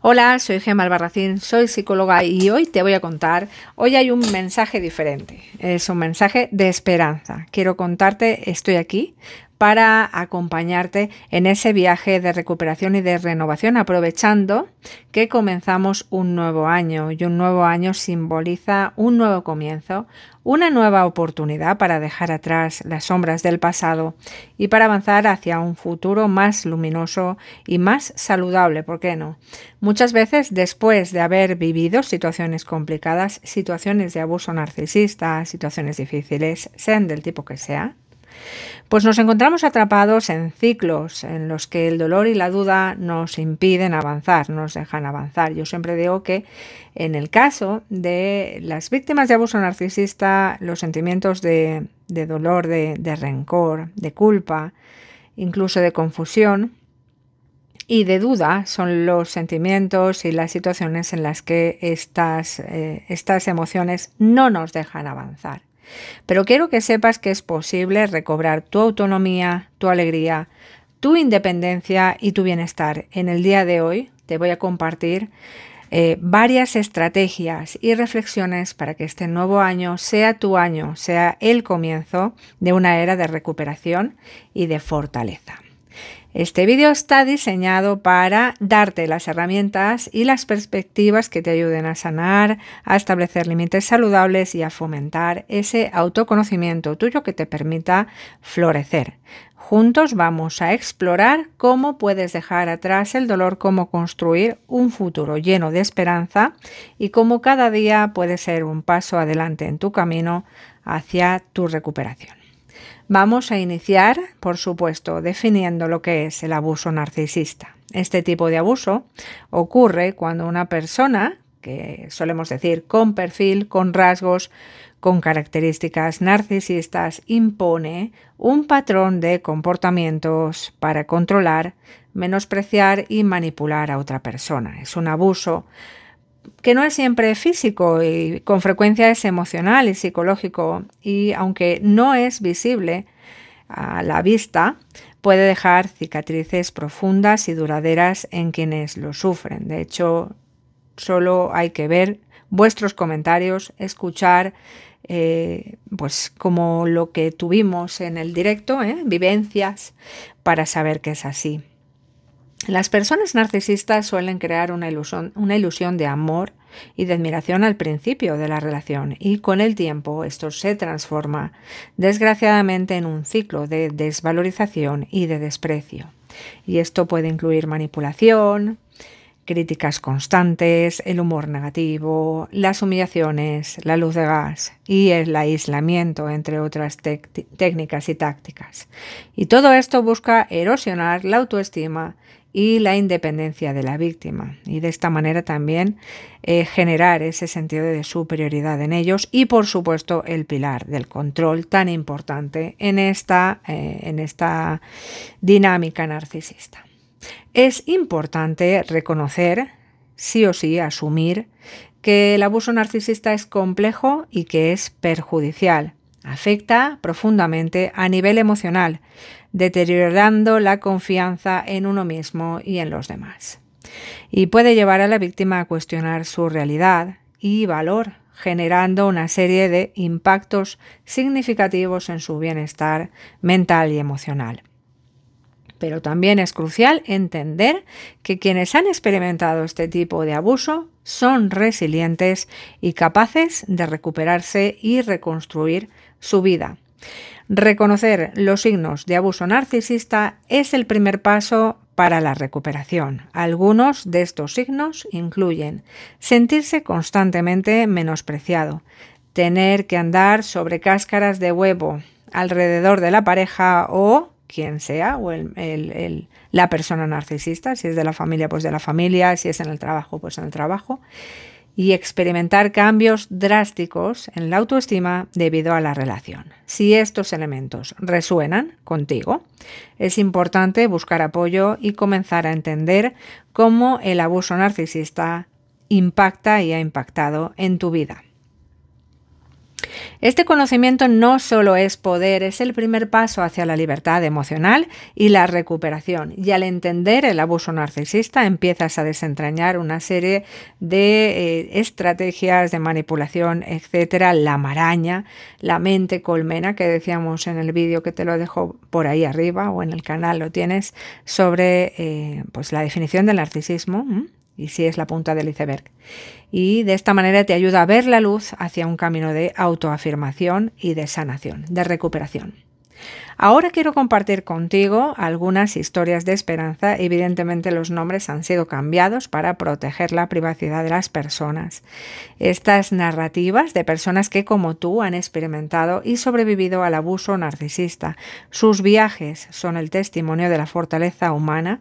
Hola, soy Gemma Albarracín, soy psicóloga y hoy te voy a contar, hoy hay un mensaje diferente, es un mensaje de esperanza. Quiero contarte, estoy aquí para acompañarte en ese viaje de recuperación y de renovación, aprovechando que comenzamos un nuevo año y un nuevo año simboliza un nuevo comienzo, una nueva oportunidad para dejar atrás las sombras del pasado y para avanzar hacia un futuro más luminoso y más saludable, ¿por qué no? Muchas veces después de haber vivido situaciones complicadas, situaciones de abuso narcisista, situaciones difíciles, sean del tipo que sea, pues nos encontramos atrapados en ciclos en los que el dolor y la duda nos impiden avanzar, nos dejan avanzar. Yo siempre digo que en el caso de las víctimas de abuso narcisista, los sentimientos de, dolor, de, rencor, de culpa, incluso de confusión, y de duda son los sentimientos y las situaciones en las que estas, eh, estas emociones no nos dejan avanzar. Pero quiero que sepas que es posible recobrar tu autonomía, tu alegría, tu independencia y tu bienestar. En el día de hoy te voy a compartir eh, varias estrategias y reflexiones para que este nuevo año sea tu año, sea el comienzo de una era de recuperación y de fortaleza. Este vídeo está diseñado para darte las herramientas y las perspectivas que te ayuden a sanar, a establecer límites saludables y a fomentar ese autoconocimiento tuyo que te permita florecer. Juntos vamos a explorar cómo puedes dejar atrás el dolor, cómo construir un futuro lleno de esperanza y cómo cada día puede ser un paso adelante en tu camino hacia tu recuperación. Vamos a iniciar, por supuesto, definiendo lo que es el abuso narcisista. Este tipo de abuso ocurre cuando una persona, que solemos decir con perfil, con rasgos, con características narcisistas, impone un patrón de comportamientos para controlar, menospreciar y manipular a otra persona. Es un abuso que no es siempre físico y con frecuencia es emocional y psicológico y aunque no es visible a la vista, puede dejar cicatrices profundas y duraderas en quienes lo sufren. De hecho, solo hay que ver vuestros comentarios, escuchar eh, pues como lo que tuvimos en el directo, ¿eh? vivencias, para saber que es así. Las personas narcisistas suelen crear una ilusión, una ilusión de amor y de admiración al principio de la relación y con el tiempo esto se transforma desgraciadamente en un ciclo de desvalorización y de desprecio. Y esto puede incluir manipulación, críticas constantes, el humor negativo, las humillaciones, la luz de gas y el aislamiento, entre otras técnicas y tácticas. Y todo esto busca erosionar la autoestima y la independencia de la víctima. Y de esta manera también eh, generar ese sentido de superioridad en ellos y por supuesto el pilar del control tan importante en esta, eh, en esta dinámica narcisista. Es importante reconocer, sí o sí, asumir que el abuso narcisista es complejo y que es perjudicial. Afecta profundamente a nivel emocional, deteriorando la confianza en uno mismo y en los demás. Y puede llevar a la víctima a cuestionar su realidad y valor, generando una serie de impactos significativos en su bienestar mental y emocional. Pero también es crucial entender que quienes han experimentado este tipo de abuso son resilientes y capaces de recuperarse y reconstruir su vida. Reconocer los signos de abuso narcisista es el primer paso para la recuperación. Algunos de estos signos incluyen sentirse constantemente menospreciado, tener que andar sobre cáscaras de huevo alrededor de la pareja o quien sea, o la persona narcisista, si es de la familia, pues de la familia, si es en el trabajo, pues en el trabajo y experimentar cambios drásticos en la autoestima debido a la relación. Si estos elementos resuenan contigo, es importante buscar apoyo y comenzar a entender cómo el abuso narcisista impacta y ha impactado en tu vida. Este conocimiento no solo es poder, es el primer paso hacia la libertad emocional y la recuperación. Y al entender el abuso narcisista empiezas a desentrañar una serie de eh, estrategias de manipulación, etcétera, la maraña, la mente colmena que decíamos en el vídeo que te lo dejo por ahí arriba o en el canal lo tienes sobre eh, pues la definición del narcisismo y si es la punta del iceberg. Y de esta manera te ayuda a ver la luz hacia un camino de autoafirmación y de sanación, de recuperación. Ahora quiero compartir contigo algunas historias de esperanza. Evidentemente los nombres han sido cambiados para proteger la privacidad de las personas. Estas narrativas de personas que como tú han experimentado y sobrevivido al abuso narcisista. Sus viajes son el testimonio de la fortaleza humana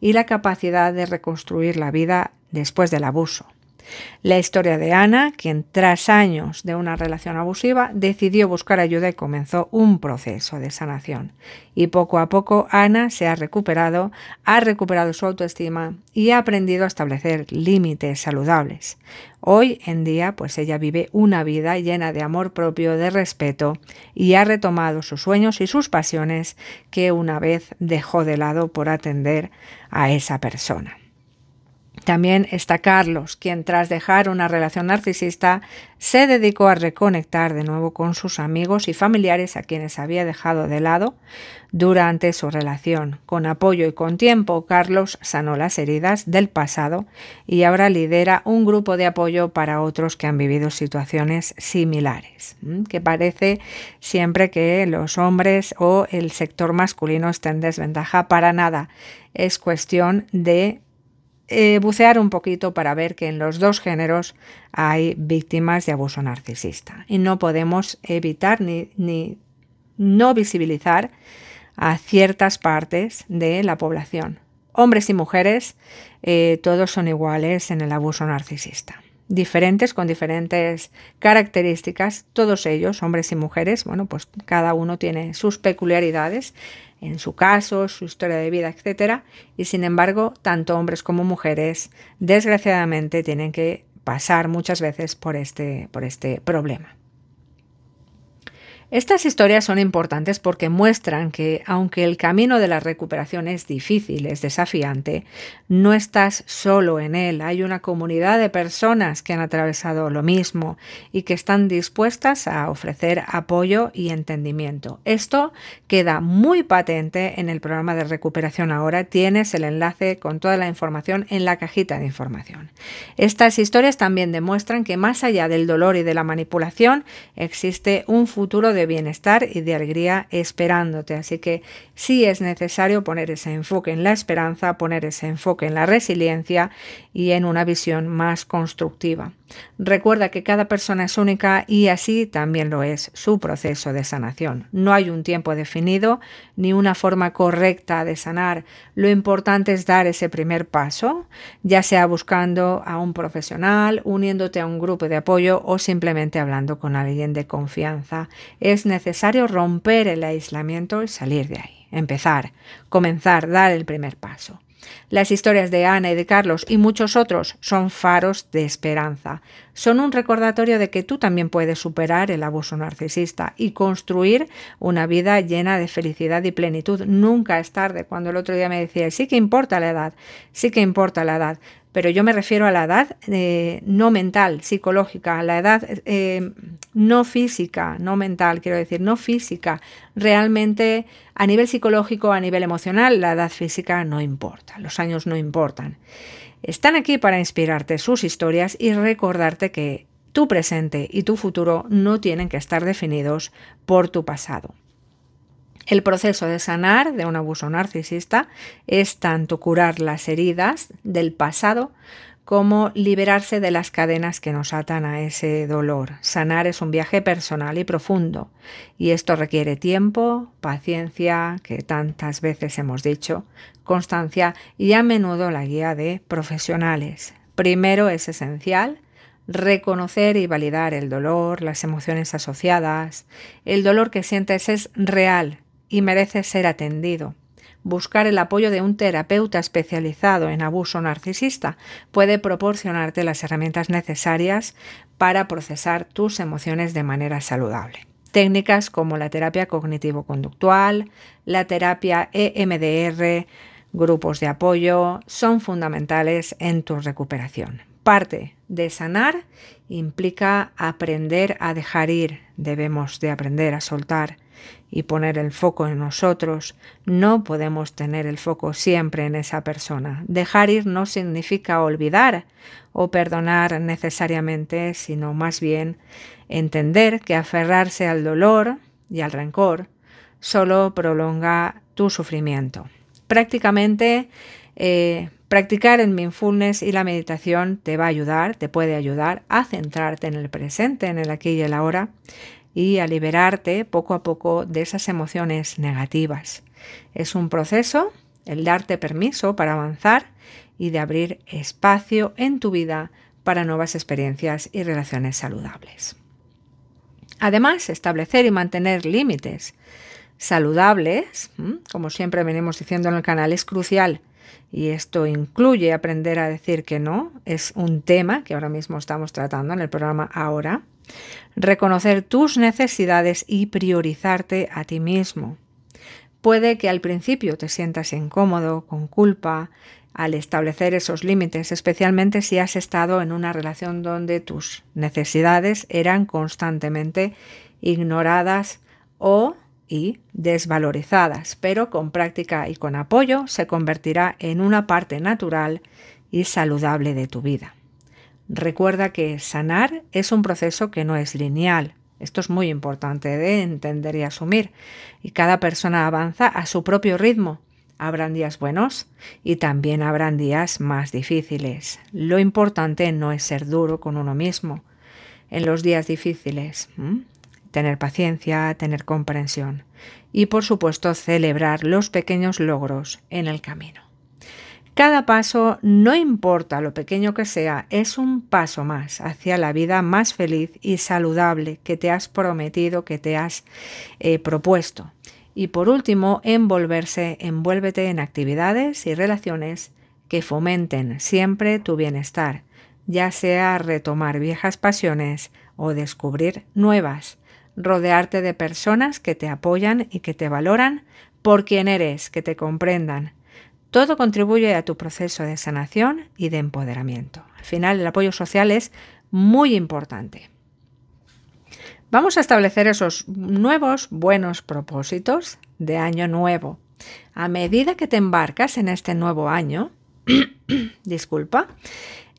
y la capacidad de reconstruir la vida después del abuso. La historia de Ana, quien tras años de una relación abusiva decidió buscar ayuda y comenzó un proceso de sanación. Y poco a poco Ana se ha recuperado, ha recuperado su autoestima y ha aprendido a establecer límites saludables. Hoy en día, pues ella vive una vida llena de amor propio, de respeto y ha retomado sus sueños y sus pasiones que una vez dejó de lado por atender a esa persona. También está Carlos, quien tras dejar una relación narcisista se dedicó a reconectar de nuevo con sus amigos y familiares a quienes había dejado de lado durante su relación. Con apoyo y con tiempo, Carlos sanó las heridas del pasado y ahora lidera un grupo de apoyo para otros que han vivido situaciones similares, que parece siempre que los hombres o el sector masculino estén en desventaja para nada. Es cuestión de eh, bucear un poquito para ver que en los dos géneros hay víctimas de abuso narcisista y no podemos evitar ni, ni no visibilizar a ciertas partes de la población. Hombres y mujeres, eh, todos son iguales en el abuso narcisista diferentes, con diferentes características, todos ellos, hombres y mujeres, bueno, pues cada uno tiene sus peculiaridades en su caso, su historia de vida, etcétera, y sin embargo, tanto hombres como mujeres, desgraciadamente, tienen que pasar muchas veces por este, por este problema. Estas historias son importantes porque muestran que, aunque el camino de la recuperación es difícil, es desafiante, no estás solo en él. Hay una comunidad de personas que han atravesado lo mismo y que están dispuestas a ofrecer apoyo y entendimiento. Esto queda muy patente en el programa de recuperación ahora. Tienes el enlace con toda la información en la cajita de información. Estas historias también demuestran que más allá del dolor y de la manipulación existe un futuro de de bienestar y de alegría esperándote. Así que sí es necesario poner ese enfoque en la esperanza, poner ese enfoque en la resiliencia y en una visión más constructiva. Recuerda que cada persona es única y así también lo es su proceso de sanación. No hay un tiempo definido ni una forma correcta de sanar. Lo importante es dar ese primer paso, ya sea buscando a un profesional, uniéndote a un grupo de apoyo o simplemente hablando con alguien de confianza. Es necesario romper el aislamiento y salir de ahí. Empezar, comenzar, dar el primer paso. Las historias de Ana y de Carlos y muchos otros son faros de esperanza. Son un recordatorio de que tú también puedes superar el abuso narcisista y construir una vida llena de felicidad y plenitud. Nunca es tarde. Cuando el otro día me decía, sí que importa la edad, sí que importa la edad pero yo me refiero a la edad eh, no mental, psicológica, a la edad eh, no física, no mental, quiero decir, no física, realmente a nivel psicológico, a nivel emocional, la edad física no importa, los años no importan. Están aquí para inspirarte sus historias y recordarte que tu presente y tu futuro no tienen que estar definidos por tu pasado. El proceso de sanar de un abuso narcisista es tanto curar las heridas del pasado como liberarse de las cadenas que nos atan a ese dolor. Sanar es un viaje personal y profundo, y esto requiere tiempo, paciencia, que tantas veces hemos dicho, constancia y a menudo la guía de profesionales. Primero es esencial reconocer y validar el dolor, las emociones asociadas. El dolor que sientes es real y merece ser atendido. Buscar el apoyo de un terapeuta especializado en abuso narcisista puede proporcionarte las herramientas necesarias para procesar tus emociones de manera saludable. Técnicas como la terapia cognitivo-conductual, la terapia EMDR, grupos de apoyo son fundamentales en tu recuperación. Parte de sanar implica aprender a dejar ir, debemos de aprender a soltar y poner el foco en nosotros, no podemos tener el foco siempre en esa persona. Dejar ir no significa olvidar o perdonar necesariamente, sino más bien entender que aferrarse al dolor y al rencor solo prolonga tu sufrimiento. Prácticamente eh, practicar el mindfulness y la meditación te va a ayudar, te puede ayudar a centrarte en el presente, en el aquí y el ahora, y a liberarte poco a poco de esas emociones negativas. Es un proceso el darte permiso para avanzar y de abrir espacio en tu vida para nuevas experiencias y relaciones saludables. Además, establecer y mantener límites saludables, como siempre venimos diciendo en el canal, es crucial y esto incluye aprender a decir que no, es un tema que ahora mismo estamos tratando en el programa ahora, reconocer tus necesidades y priorizarte a ti mismo. Puede que al principio te sientas incómodo, con culpa, al establecer esos límites, especialmente si has estado en una relación donde tus necesidades eran constantemente ignoradas o y desvalorizadas, pero con práctica y con apoyo se convertirá en una parte natural y saludable de tu vida. Recuerda que sanar es un proceso que no es lineal. Esto es muy importante de entender y asumir. Y cada persona avanza a su propio ritmo. Habrán días buenos y también habrán días más difíciles. Lo importante no es ser duro con uno mismo en los días difíciles tener paciencia, tener comprensión y por supuesto celebrar los pequeños logros en el camino. Cada paso, no importa lo pequeño que sea, es un paso más hacia la vida más feliz y saludable que te has prometido, que te has eh, propuesto. Y por último, envolverse, envuélvete en actividades y relaciones que fomenten siempre tu bienestar, ya sea retomar viejas pasiones o descubrir nuevas rodearte de personas que te apoyan y que te valoran por quien eres, que te comprendan. Todo contribuye a tu proceso de sanación y de empoderamiento. Al final, el apoyo social es muy importante. Vamos a establecer esos nuevos buenos propósitos de año nuevo. A medida que te embarcas en este nuevo año, disculpa,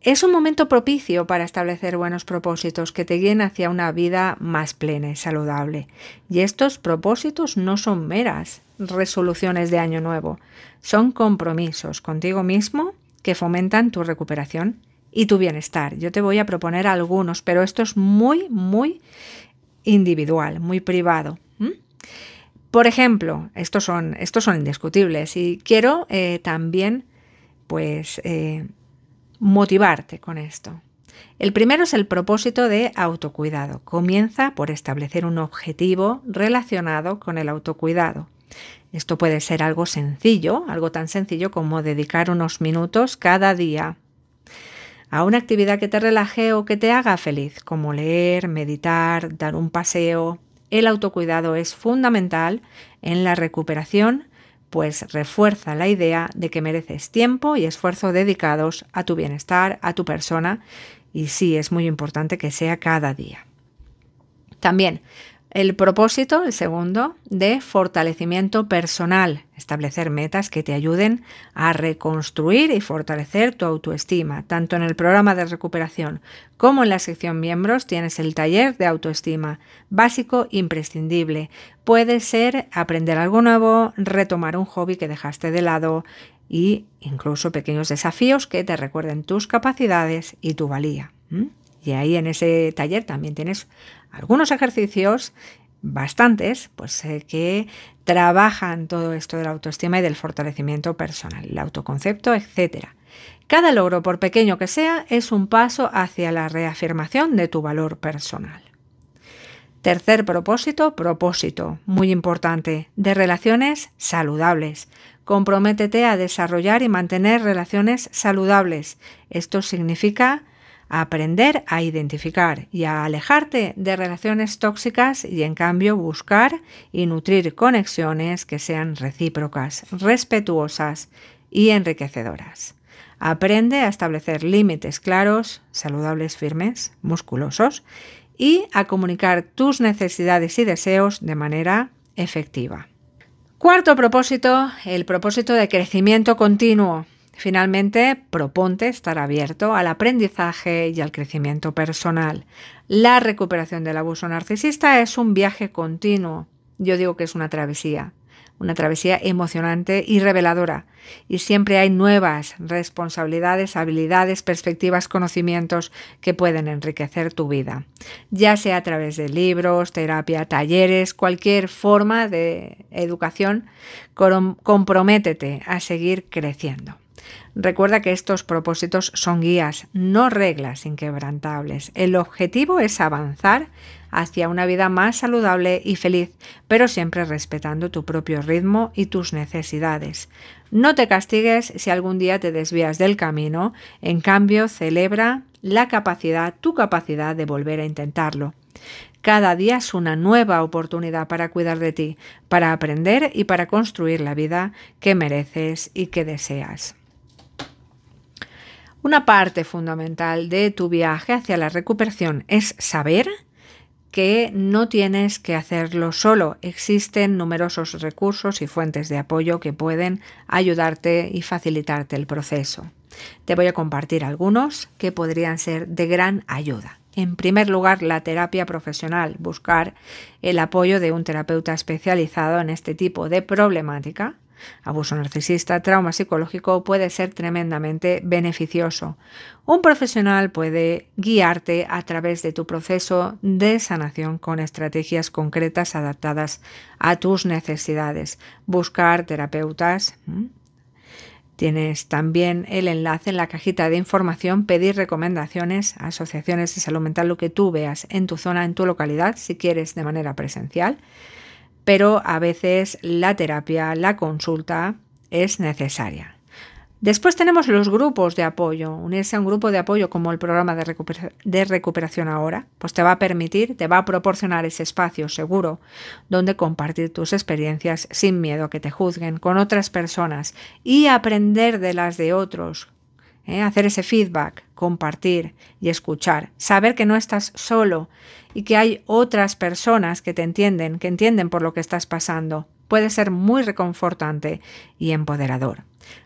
es un momento propicio para establecer buenos propósitos que te guíen hacia una vida más plena y saludable. Y estos propósitos no son meras resoluciones de año nuevo, son compromisos contigo mismo que fomentan tu recuperación y tu bienestar. Yo te voy a proponer algunos, pero esto es muy, muy individual, muy privado. Por ejemplo, estos son, estos son indiscutibles y quiero eh, también pues eh, motivarte con esto. El primero es el propósito de autocuidado. Comienza por establecer un objetivo relacionado con el autocuidado. Esto puede ser algo sencillo, algo tan sencillo como dedicar unos minutos cada día a una actividad que te relaje o que te haga feliz, como leer, meditar, dar un paseo. El autocuidado es fundamental en la recuperación pues refuerza la idea de que mereces tiempo y esfuerzo dedicados a tu bienestar, a tu persona, y sí, es muy importante que sea cada día. También el propósito, el segundo, de fortalecimiento personal, establecer metas que te ayuden a reconstruir y fortalecer tu autoestima. Tanto en el programa de recuperación como en la sección miembros tienes el taller de autoestima, básico, imprescindible. Puede ser aprender algo nuevo, retomar un hobby que dejaste de lado e incluso pequeños desafíos que te recuerden tus capacidades y tu valía. Y ahí en ese taller también tienes algunos ejercicios, bastantes, pues eh, que trabajan todo esto de la autoestima y del fortalecimiento personal, el autoconcepto, etcétera. Cada logro, por pequeño que sea, es un paso hacia la reafirmación de tu valor personal. Tercer propósito, propósito, muy importante, de relaciones saludables. Comprométete a desarrollar y mantener relaciones saludables. Esto significa aprender a identificar y a alejarte de relaciones tóxicas y en cambio buscar y nutrir conexiones que sean recíprocas, respetuosas y enriquecedoras. Aprende a establecer límites claros, saludables, firmes, musculosos y a comunicar tus necesidades y deseos de manera efectiva. Cuarto propósito, el propósito de crecimiento continuo. Finalmente, proponte estar abierto al aprendizaje y al crecimiento personal. La recuperación del abuso narcisista es un viaje continuo. Yo digo que es una travesía, una travesía emocionante y reveladora. Y siempre hay nuevas responsabilidades, habilidades, perspectivas, conocimientos que pueden enriquecer tu vida, ya sea a través de libros, terapia, talleres, cualquier forma de educación, comprométete a seguir creciendo. Recuerda que estos propósitos son guías, no reglas inquebrantables. El objetivo es avanzar hacia una vida más saludable y feliz, pero siempre respetando tu propio ritmo y tus necesidades. No te castigues si algún día te desvías del camino, en cambio celebra la capacidad, tu capacidad de volver a intentarlo. Cada día es una nueva oportunidad para cuidar de ti, para aprender y para construir la vida que mereces y que deseas. Una parte fundamental de tu viaje hacia la recuperación es saber que no tienes que hacerlo solo. Existen numerosos recursos y fuentes de apoyo que pueden ayudarte y facilitarte el proceso. Te voy a compartir algunos que podrían ser de gran ayuda. En primer lugar, la terapia profesional, buscar el apoyo de un terapeuta especializado en este tipo de problemática abuso narcisista, trauma psicológico puede ser tremendamente beneficioso. Un profesional puede guiarte a través de tu proceso de sanación con estrategias concretas adaptadas a tus necesidades. Buscar terapeutas. Tienes también el enlace en la cajita de información, pedir recomendaciones asociaciones de salud mental, lo que tú veas en tu zona, en tu localidad, si quieres de manera presencial pero a veces la terapia, la consulta es necesaria. Después tenemos los grupos de apoyo. Unirse a un grupo de apoyo como el programa de, recuperación, ahora, pues te va a permitir, te va a proporcionar ese espacio seguro donde compartir tus experiencias sin miedo a que te juzguen con otras personas y aprender de las de otros, ¿eh? hacer ese feedback, compartir y escuchar, saber que no estás solo y que hay otras personas que te entienden, que entienden por lo que estás pasando, puede ser muy reconfortante y empoderador.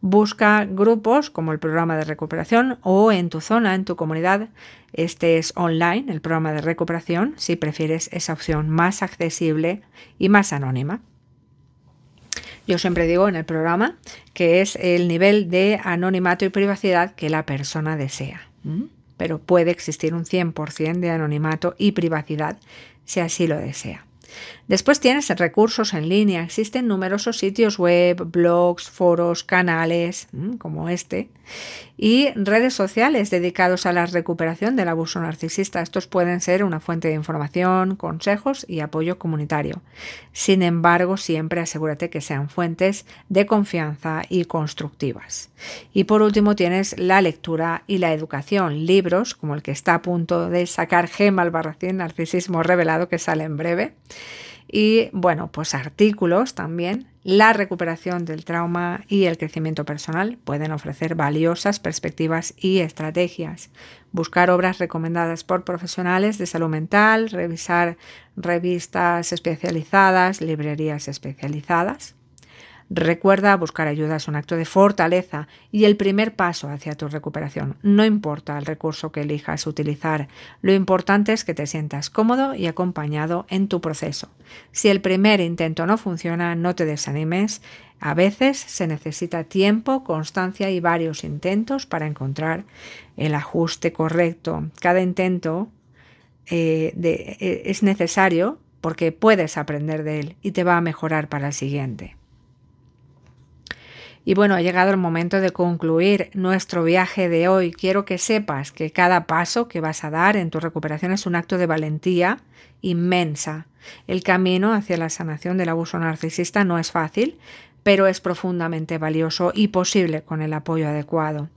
Busca grupos como el programa de recuperación o en tu zona, en tu comunidad. Este es online, el programa de recuperación, si prefieres esa opción más accesible y más anónima yo siempre digo en el programa, que es el nivel de anonimato y privacidad que la persona desea. Mm. Pero puede existir un 100% de anonimato y privacidad si así lo desea. Después tienes recursos en línea. Existen numerosos sitios web, blogs, foros, canales mm, como este y redes sociales dedicados a la recuperación del abuso narcisista. Estos pueden ser una fuente de información, consejos y apoyo comunitario. Sin embargo, siempre asegúrate que sean fuentes de confianza y constructivas. Y por último tienes la lectura y la educación. Libros como el que está a punto de sacar Gema al Narcisismo Revelado, que sale en breve y bueno, pues artículos también. La recuperación del trauma y el crecimiento personal pueden ofrecer valiosas perspectivas y estrategias. Buscar obras recomendadas por profesionales de salud mental, revisar revistas especializadas, librerías especializadas. Recuerda, buscar ayuda es un acto de fortaleza y el primer paso hacia tu recuperación. No importa el recurso que elijas utilizar, lo importante es que te sientas cómodo y acompañado en tu proceso. Si el primer intento no funciona, no te desanimes. A veces se necesita tiempo, constancia y varios intentos para encontrar el ajuste correcto. Cada intento eh, eh, es necesario porque puedes aprender de él y te va a mejorar para el siguiente. Y bueno, ha llegado el momento de concluir nuestro viaje de hoy. Quiero que sepas que cada paso que vas a dar en tu recuperación es un acto de valentía inmensa. El camino hacia la sanación del abuso narcisista no es fácil, pero es profundamente valioso y posible con el apoyo adecuado.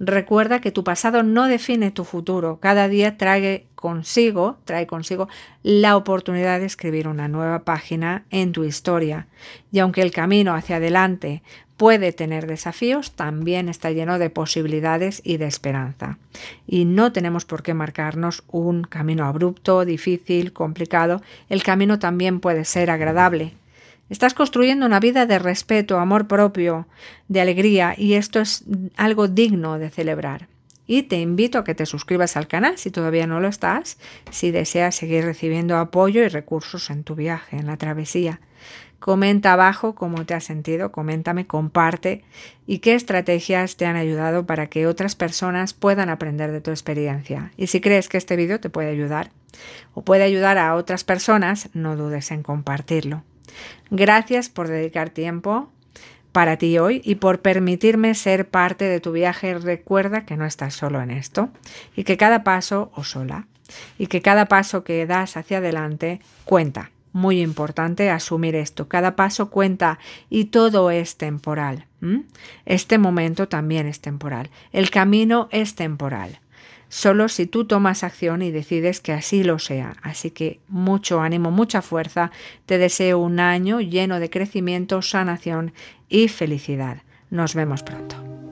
Recuerda que tu pasado no define tu futuro. Cada día trae consigo, trae consigo la oportunidad de escribir una nueva página en tu historia. Y aunque el camino hacia adelante puede tener desafíos, también está lleno de posibilidades y de esperanza. Y no tenemos por qué marcarnos un camino abrupto, difícil, complicado. El camino también puede ser agradable, Estás construyendo una vida de respeto, amor propio, de alegría y esto es algo digno de celebrar. Y te invito a que te suscribas al canal si todavía no lo estás, si deseas seguir recibiendo apoyo y recursos en tu viaje, en la travesía. Comenta abajo cómo te has sentido, coméntame, comparte y qué estrategias te han ayudado para que otras personas puedan aprender de tu experiencia. Y si crees que este vídeo te puede ayudar o puede ayudar a otras personas, no dudes en compartirlo. Gracias por dedicar tiempo para ti hoy y por permitirme ser parte de tu viaje. Recuerda que no estás solo en esto y que cada paso o sola y que cada paso que das hacia adelante cuenta. Muy importante asumir esto. Cada paso cuenta y todo es temporal. Este momento también es temporal. El camino es temporal solo si tú tomas acción y decides que así lo sea. Así que mucho ánimo, mucha fuerza. Te deseo un año lleno de crecimiento, sanación y felicidad. Nos vemos pronto.